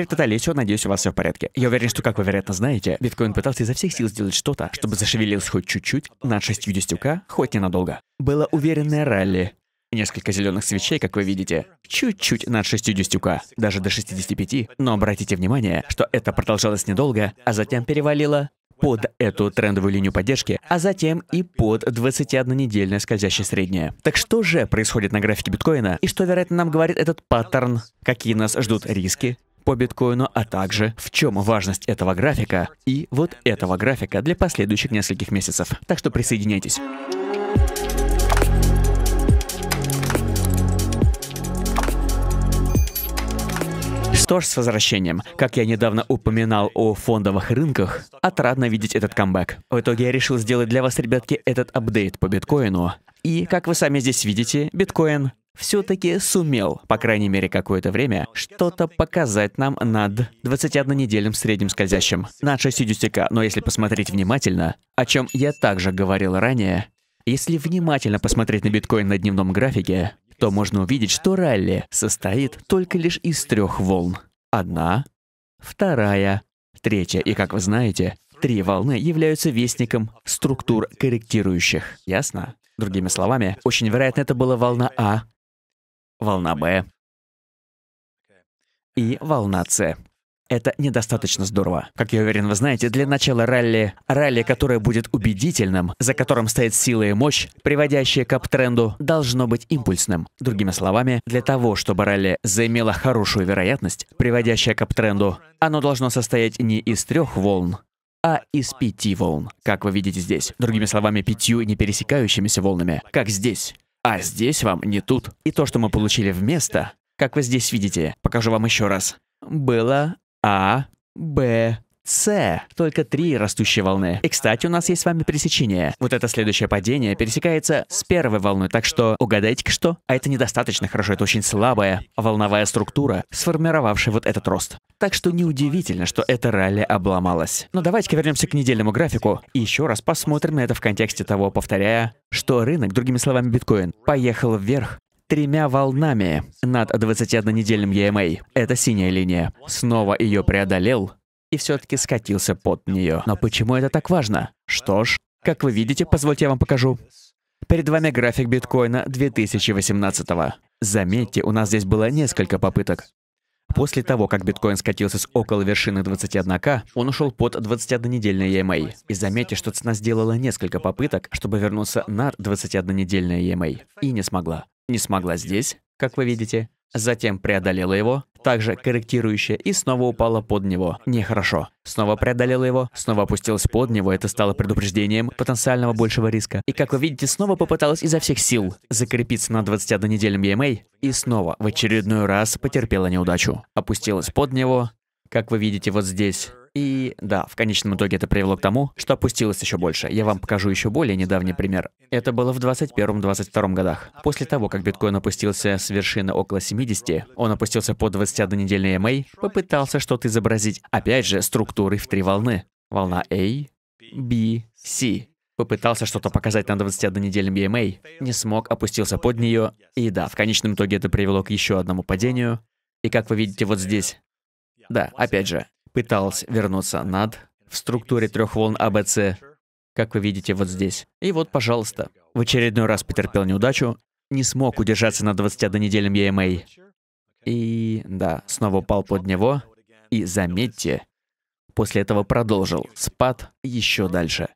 Привет, Виталий, еще надеюсь, у вас все в порядке. Я уверен, что, как вы, вероятно, знаете, биткоин пытался изо всех сил сделать что-то, чтобы зашевелился хоть чуть-чуть над 60к, хоть ненадолго. Было уверенное ралли, Несколько зеленых свечей, как вы видите, чуть-чуть над 60к, даже до 65, но обратите внимание, что это продолжалось недолго, а затем перевалило под эту трендовую линию поддержки, а затем и под 21-недельное скользящее среднее. Так что же происходит на графике биткоина, и что, вероятно, нам говорит этот паттерн? Какие нас ждут риски? по биткоину, а также в чем важность этого графика и вот этого графика для последующих нескольких месяцев. Так что присоединяйтесь. Что ж, с возвращением. Как я недавно упоминал о фондовых рынках, отрадно видеть этот камбэк. В итоге я решил сделать для вас, ребятки, этот апдейт по биткоину. И, как вы сами здесь видите, биткоин все-таки сумел, по крайней мере какое-то время, что-то показать нам над 21-недельным средним скользящим, над 60к, но если посмотреть внимательно, о чем я также говорил ранее, если внимательно посмотреть на биткоин на дневном графике, то можно увидеть, что ралли состоит только лишь из трех волн. Одна, вторая, третья. И как вы знаете, три волны являются вестником структур корректирующих. Ясно? Другими словами, очень вероятно, это была волна А, волна Б и волна С. Это недостаточно здорово. Как я уверен, вы знаете, для начала ралли, ралли, которое будет убедительным, за которым стоит сила и мощь, приводящая к аптренду, должно быть импульсным. Другими словами, для того, чтобы ралли заимело хорошую вероятность, приводящая к аптренду, оно должно состоять не из трех волн, а из пяти волн, как вы видите здесь. Другими словами, пятью не пересекающимися волнами, как здесь. А здесь вам не тут. И то, что мы получили вместо, как вы здесь видите, покажу вам еще раз, было А, Б, с. Только три растущие волны. И, кстати, у нас есть с вами пересечение. Вот это следующее падение пересекается с первой волной, так что угадайте-ка что? А это недостаточно хорошо, это очень слабая волновая структура, сформировавшая вот этот рост. Так что неудивительно, что это ралли обломалось. Но давайте-ка вернемся к недельному графику и еще раз посмотрим на это в контексте того, повторяя, что рынок, другими словами биткоин, поехал вверх тремя волнами над 21-недельным EMA. Это синяя линия. Снова ее преодолел, и все-таки скатился под нее. Но почему это так важно? Что ж, как вы видите, позвольте я вам покажу. Перед вами график биткоина 2018 -го. Заметьте, у нас здесь было несколько попыток. После того, как биткоин скатился с около вершины 21к, он ушел под 21-недельное EMA. И заметьте, что цена сделала несколько попыток, чтобы вернуться на 21-недельное EMA. И не смогла. Не смогла здесь, как вы видите. Затем преодолела его, также корректирующее, и снова упала под него. Нехорошо. Снова преодолела его, снова опустилась под него, это стало предупреждением потенциального большего риска. И как вы видите, снова попыталась изо всех сил закрепиться на 21 неделям EMA, и снова в очередной раз потерпела неудачу. Опустилась под него, как вы видите вот здесь, и да, в конечном итоге это привело к тому, что опустилось еще больше. Я вам покажу еще более недавний пример. Это было в 21-22 годах. После того, как биткоин опустился с вершины около 70, он опустился по 21-недельной MA, попытался что-то изобразить, опять же, структуры в три волны. Волна A, B, C. Попытался что-то показать на 21-недельном EMA, не смог, опустился под нее, и да, в конечном итоге это привело к еще одному падению. И как вы видите вот здесь, да, опять же, пыталась вернуться над в структуре трех волн АБЦ, как вы видите вот здесь. И вот, пожалуйста, в очередной раз потерпел неудачу, не смог удержаться на 21-недельном EMA. А. И да, снова упал под него. И заметьте, после этого продолжил спад еще дальше.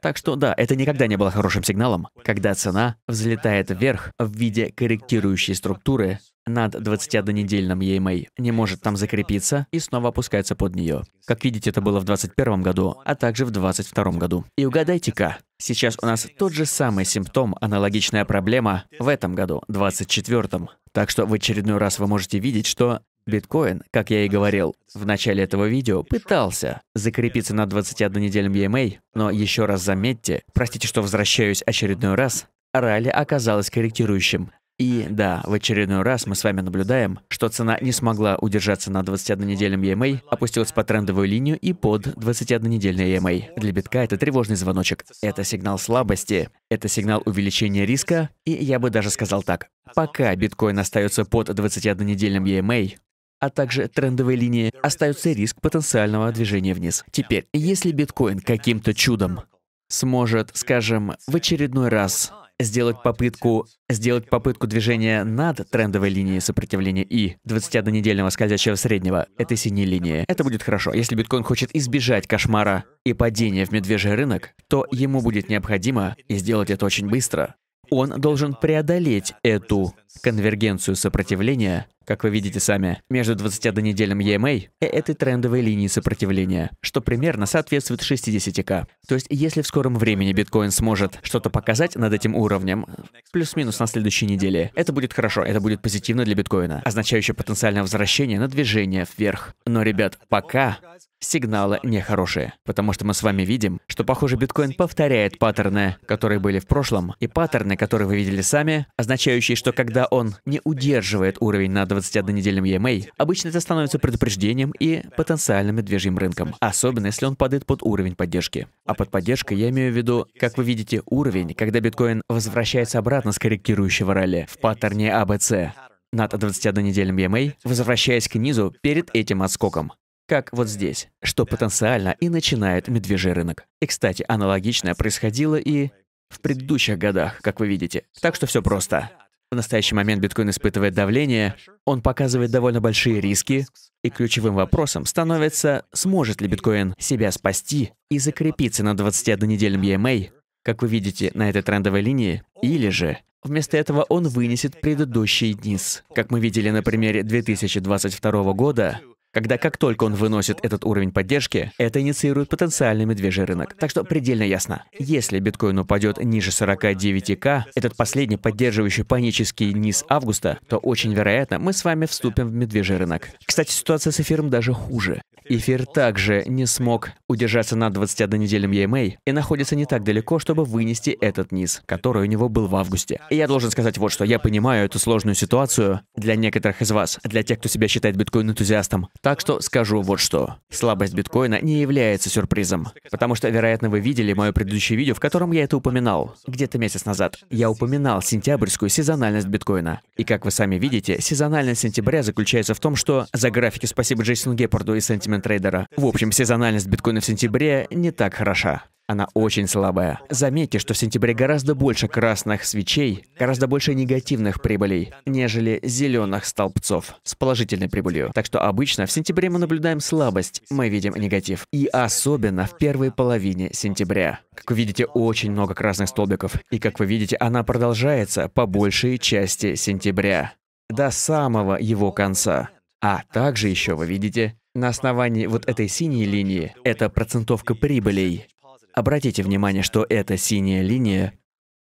Так что да, это никогда не было хорошим сигналом, когда цена взлетает вверх в виде корректирующей структуры над 21-недельным EMA, не может там закрепиться и снова опускается под нее. Как видите, это было в 2021 году, а также в 2022 году. И угадайте-ка, сейчас у нас тот же самый симптом, аналогичная проблема в этом году, 2024. Так что в очередной раз вы можете видеть, что Биткоин, как я и говорил в начале этого видео, пытался закрепиться на 21 неделям EMA, но еще раз заметьте, простите, что возвращаюсь очередной раз, ралли оказалось корректирующим. И да, в очередной раз мы с вами наблюдаем, что цена не смогла удержаться на 21-недельном EMA, опустилась по трендовую линию и под 21-недельный EMA. Для битка это тревожный звоночек. Это сигнал слабости, это сигнал увеличения риска, и я бы даже сказал так. Пока биткоин остается под 21-недельным EMA, а также трендовой линии, остается риск потенциального движения вниз. Теперь, если биткоин каким-то чудом сможет, скажем, в очередной раз сделать попытку, сделать попытку движения над трендовой линией сопротивления и 21-недельного скользящего среднего этой синей линии. Это будет хорошо. Если биткоин хочет избежать кошмара и падения в медвежий рынок, то ему будет необходимо, и сделать это очень быстро, он должен преодолеть эту конвергенцию сопротивления как вы видите сами, между 21-недельным EMA и этой трендовой линией сопротивления, что примерно соответствует 60к. То есть, если в скором времени биткоин сможет что-то показать над этим уровнем, плюс-минус на следующей неделе, это будет хорошо, это будет позитивно для биткоина, означающее потенциальное возвращение на движение вверх. Но, ребят, пока сигналы нехорошие, потому что мы с вами видим, что, похоже, биткоин повторяет паттерны, которые были в прошлом, и паттерны, которые вы видели сами, означающие, что когда он не удерживает уровень на 20 21 недельным EMA, обычно это становится предупреждением и потенциальным медвежьим рынком, особенно если он падает под уровень поддержки. А под поддержкой я имею в виду, как вы видите, уровень, когда биткоин возвращается обратно с корректирующего ралли в паттерне ABC а над 21-недельным EMA, возвращаясь к низу перед этим отскоком как вот здесь, что потенциально и начинает медвежий рынок. И, кстати, аналогичное происходило и в предыдущих годах, как вы видите. Так что все просто. В настоящий момент биткоин испытывает давление, он показывает довольно большие риски, и ключевым вопросом становится, сможет ли биткоин себя спасти и закрепиться на 21-недельном EMA, как вы видите на этой трендовой линии, или же вместо этого он вынесет предыдущий низ. Как мы видели на примере 2022 года, когда как только он выносит этот уровень поддержки, это инициирует потенциальный медвежий рынок. Так что предельно ясно. Если биткоин упадет ниже 49к, этот последний поддерживающий панический низ августа, то очень вероятно мы с вами вступим в медвежий рынок. Кстати, ситуация с эфиром даже хуже. Эфир также не смог удержаться на 21 неделям EMA и находится не так далеко, чтобы вынести этот низ, который у него был в августе. И я должен сказать вот что. Я понимаю эту сложную ситуацию для некоторых из вас, для тех, кто себя считает биткоин-энтузиастом. Так что скажу вот что. Слабость биткоина не является сюрпризом, потому что, вероятно, вы видели мое предыдущее видео, в котором я это упоминал, где-то месяц назад. Я упоминал сентябрьскую сезональность биткоина. И как вы сами видите, сезональность сентября заключается в том, что за графики «Спасибо Джейсону Гепарду» и «Sentiment биткоина трейдера. В общем, сезональность биткоина в сентябре не так хороша. Она очень слабая. Заметьте, что в сентябре гораздо больше красных свечей, гораздо больше негативных прибылей, нежели зеленых столбцов с положительной прибылью. Так что обычно в сентябре мы наблюдаем слабость, мы видим негатив. И особенно в первой половине сентября. Как вы видите, очень много красных столбиков. И как вы видите, она продолжается по большей части сентября. До самого его конца. А также еще вы видите на основании вот этой синей линии — это процентовка прибылей. Обратите внимание, что эта синяя линия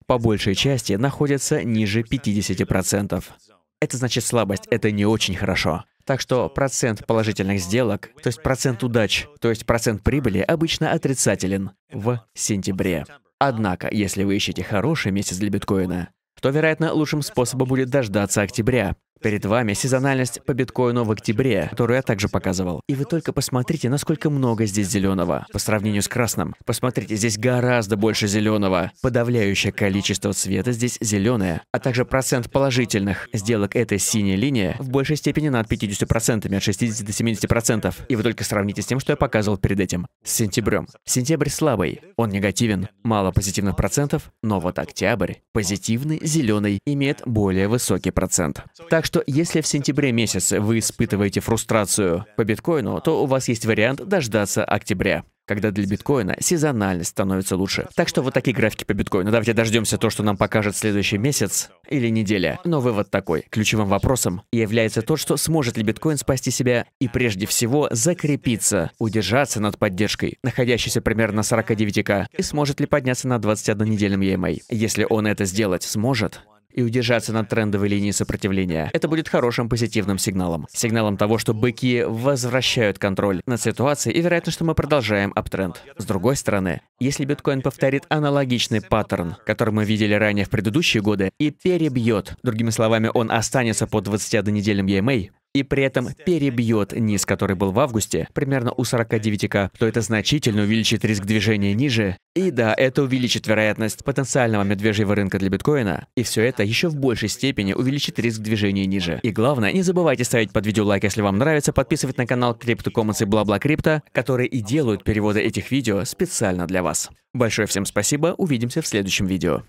по большей части находится ниже 50%. Это значит слабость, это не очень хорошо. Так что процент положительных сделок, то есть процент удач, то есть процент прибыли обычно отрицателен в сентябре. Однако, если вы ищете хороший месяц для биткоина, то, вероятно, лучшим способом будет дождаться октября, Перед вами сезональность по биткоину в октябре, которую я также показывал. И вы только посмотрите, насколько много здесь зеленого. По сравнению с красным, посмотрите, здесь гораздо больше зеленого. Подавляющее количество цвета здесь зеленое, а также процент положительных сделок этой синей линии в большей степени над 50%, от 60 до 70%. И вы только сравните с тем, что я показывал перед этим, с сентябрем. Сентябрь слабый, он негативен, мало позитивных процентов, но вот октябрь, позитивный, зеленый, имеет более высокий процент. Так что что если в сентябре месяц вы испытываете фрустрацию по биткоину, то у вас есть вариант дождаться октября когда для биткоина сезональность становится лучше. Так что вот такие графики по биткоину. Давайте дождемся то, что нам покажет следующий месяц или неделя. Но вывод такой. Ключевым вопросом является то, что сможет ли биткоин спасти себя и прежде всего закрепиться, удержаться над поддержкой, находящейся примерно на 49к, и сможет ли подняться на 21 недельном EMA. Если он это сделать сможет, и удержаться на трендовой линии сопротивления. Это будет хорошим позитивным сигналом. Сигналом того, что быки возвращают контроль над ситуацией, и вероятно, что мы продолжаем аптренд. С другой стороны, если биткоин повторит аналогичный паттерн, который мы видели ранее в предыдущие годы, и перебьет, другими словами, он останется по 21 недельным EMA, и при этом перебьет низ, который был в августе, примерно у 49К, то это значительно увеличит риск движения ниже. И да, это увеличит вероятность потенциального медвежьего рынка для биткоина. И все это еще в большей степени увеличит риск движения ниже. И главное, не забывайте ставить под видео лайк, если вам нравится, подписывать на канал CryptoCommons и бла-бла которые и делают переводы этих видео специально для вас. Большое всем спасибо, увидимся в следующем видео.